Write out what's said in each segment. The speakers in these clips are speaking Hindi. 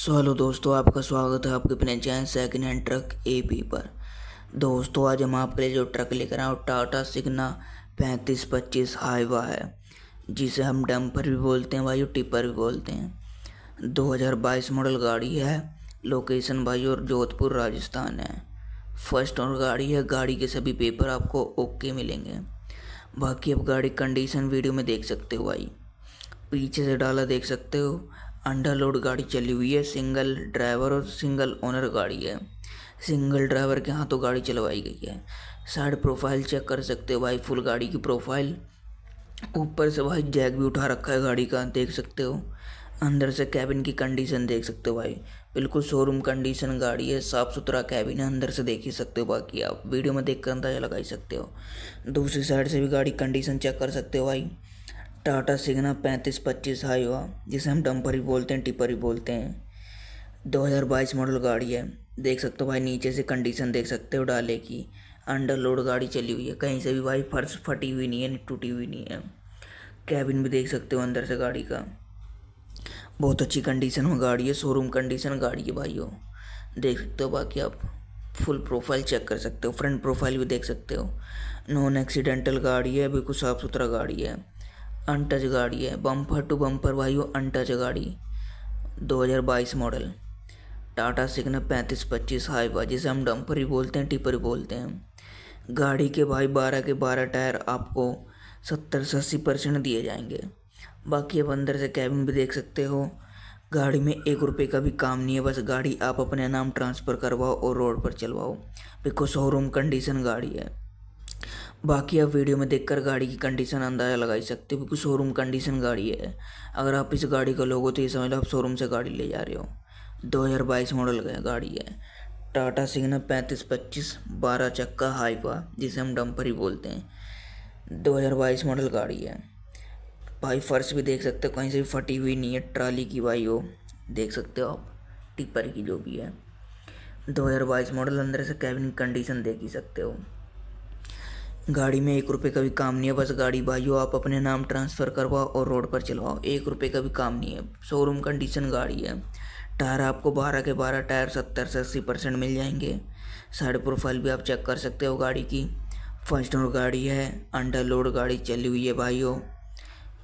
सो हेलो दोस्तों आपका स्वागत है आपके अपने Jain second hand truck A P पर दोस्तों आज हम आपके लिए जो ट्रक लेकर आए टाटा सिग्ना पैंतीस पच्चीस हाईवा है जिसे हम डंपर भी बोलते हैं भाई और टिपर भी बोलते हैं 2022 मॉडल गाड़ी है लोकेशन भाई और जोधपुर राजस्थान है फर्स्ट और गाड़ी है गाड़ी के सभी पेपर आपको ओके मिलेंगे बाकी आप गाड़ी कंडीशन वीडियो में देख सकते हो भाई पीछे से डाला देख सकते हो अंडरलोड गाड़ी चली हुई है सिंगल ड्राइवर और सिंगल ओनर गाड़ी है सिंगल ड्राइवर के हाथों गाड़ी चलवाई गई है साइड प्रोफाइल चेक कर सकते हो भाई फुल गाड़ी की प्रोफाइल ऊपर से भाई जैक भी उठा रखा है गाड़ी का देख सकते हो अंदर से कैबिन की कंडीशन देख सकते हो भाई बिल्कुल शोरूम कंडीशन गाड़ी है साफ़ सुथरा कैबिन है अंदर से देख ही सकते हो बाकी आप वीडियो में देख कर अंदाजा लगा ही सकते हो दूसरी साइड से भी गाड़ी कंडीशन चेक कर सकते हो भाई टाटा सिग्ना पैंतीस पच्चीस हाईवा जिसे हम डम्पर ही बोलते हैं टिपर ही बोलते हैं 2022 मॉडल गाड़ी है देख सकते हो भाई नीचे से कंडीशन देख सकते हो डाले की अंडर लोड गाड़ी चली हुई है कहीं से भी भाई फर्श फटी हुई नहीं है टूटी हुई नहीं है कैबिन भी देख सकते हो अंदर से गाड़ी का बहुत अच्छी कंडीशन में गाड़ी है शोरूम कंडीशन गाड़ी है भाई हो देख सकते हो बाकी आप फुल प्रोफाइल चेक कर सकते हो फ्रंट प्रोफाइल भी देख सकते हो नॉन एक्सीडेंटल गाड़ी है बिल्कुल साफ़ सुथरा गाड़ी है अनटच गाड़ी है बम्पर टू बम्पर भाइयों अनटच गाड़ी 2022 मॉडल टाटा सिग्नल पैंतीस पच्चीस हाईवा जिसे हम डम्पर ही बोलते हैं टिपर ही बोलते हैं गाड़ी के भाई बारह के बारह टायर आपको सत्तर से अस्सी परसेंट दिए जाएंगे बाकी आप अंदर से कैबिन भी देख सकते हो गाड़ी में एक रुपये का भी काम नहीं है बस गाड़ी आप अपने नाम ट्रांसफ़र करवाओ और रोड पर चलवाओ बिकॉज शोरूम कंडीशन गाड़ी है बाकी आप वीडियो में देखकर गाड़ी की कंडीशन अंदाज़ा लगा ही सकते हो क्योंकि शोरूम कंडीशन गाड़ी है अगर आप इस गाड़ी का लोगो तो ये समझ लो आप शोरूम से गाड़ी ले जा रहे हो 2022 मॉडल का गाड़ी है टाटा सिग्ना पैंतीस पच्चीस बारह चक्का हाईवा जिसे हम डम्पर ही बोलते हैं 2022 मॉडल गाड़ी है भाई फर्श भी देख सकते हो कहीं से भी फटी हुई नहीं है ट्राली की भाई हो देख सकते हो आप टिपर की जो भी है 2022 मॉडल अंदर से कैबिन कंडीशन देख ही सकते हो गाड़ी में एक रुपये का भी काम नहीं है बस गाड़ी भाइयों आप अपने नाम ट्रांसफ़र करवाओ और रोड पर चलवाओ एक रुपये का भी काम नहीं है शोरूम कंडीशन गाड़ी है टायर आपको बारह के बारह टायर सत्तर से अस्सी परसेंट मिल जाएंगे साइड प्रोफाइल भी आप चेक कर सकते हो गाड़ी की फर्स्ट और गाड़ी है अंडर लोड गाड़ी चली हुई है भाइयों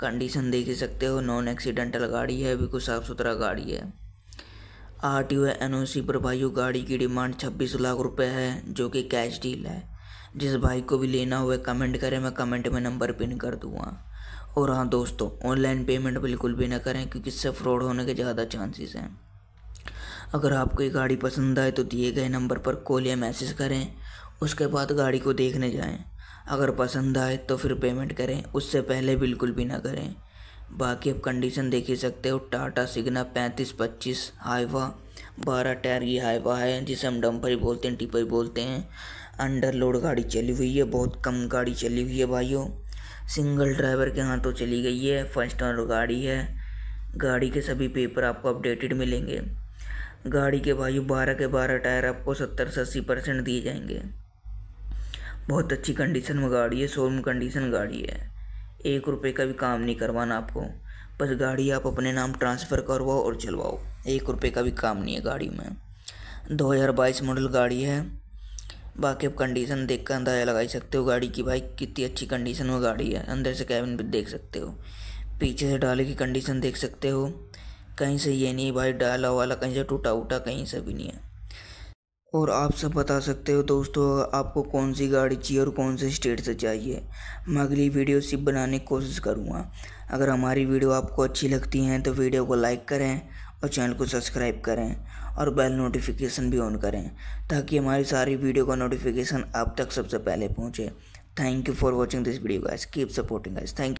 कंडीशन देख ही सकते हो नॉन एक्सीडेंटल गाड़ी है बिल्कुल साफ़ सुथरा गाड़ी है R T O N O C पर भाइयों गाड़ी की डिमांड छब्बीस लाख रुपए है जो कि कैश डील है जिस भाई को भी लेना हो कमेंट करें मैं कमेंट में नंबर पिन कर दूँगा और हाँ दोस्तों ऑनलाइन पेमेंट बिल्कुल भी ना करें क्योंकि इससे फ्रॉड होने के ज़्यादा चांसेस हैं अगर आपको ये गाड़ी पसंद आए तो दिए गए नंबर पर कॉल या मैसेज करें उसके बाद गाड़ी को देखने जाएं अगर पसंद आए तो फिर पेमेंट करें उससे पहले बिल्कुल भी ना करें बाकी आप कंडीशन देख ही सकते हो टाटा सिग्ना पैंतीस पच्चीस हाईवा बारह टायर की हाईवा है जिसे हम डम्पर बोलते हैं टिपर बोलते हैं अंडर लोड गाड़ी चली हुई है बहुत कम गाड़ी चली हुई है भाइयों सिंगल ड्राइवर के हाथों चली गई है फर्स्ट ऑनर गाड़ी है गाड़ी के सभी पेपर आपको अपडेटेड मिलेंगे गाड़ी के भाइयों बारह के बारह टायर आपको सत्तर से अस्सी परसेंट दिए जाएंगे बहुत अच्छी कंडीशन में गाड़ी है शोरूम कंडीशन गाड़ी है एक रुपये का भी काम नहीं करवाना आपको बस गाड़ी आप अपने नाम ट्रांसफ़र करवाओ और चलवाओ एक रुपये का भी काम नहीं है गाड़ी में दो हज़ार बाईस मॉडल गाड़ी है बाकी आप कंडीशन देख कर अंदाज़ा लगा सकते हो गाड़ी की भाई कितनी अच्छी कंडीशन में गाड़ी है अंदर से कैबिन भी देख सकते हो पीछे से डाले की कंडीशन देख सकते हो कहीं से ये नहीं भाई डाला वाला कहीं से टूटा उटा कहीं से भी नहीं है और आप सब बता सकते हो दोस्तों आपको कौन सी गाड़ी चाहिए और कौन से स्टेट से चाहिए मैं अगली वीडियो सिर्फ बनाने की कोशिश करूँगा अगर हमारी वीडियो आपको अच्छी लगती हैं तो वीडियो को लाइक करें और चैनल को सब्सक्राइब करें और बेल नोटिफिकेशन भी ऑन करें ताकि हमारी सारी वीडियो का नोटिफिकेशन आप तक सबसे पहले पहुँचे thank you for watching this video guys keep supporting guys thank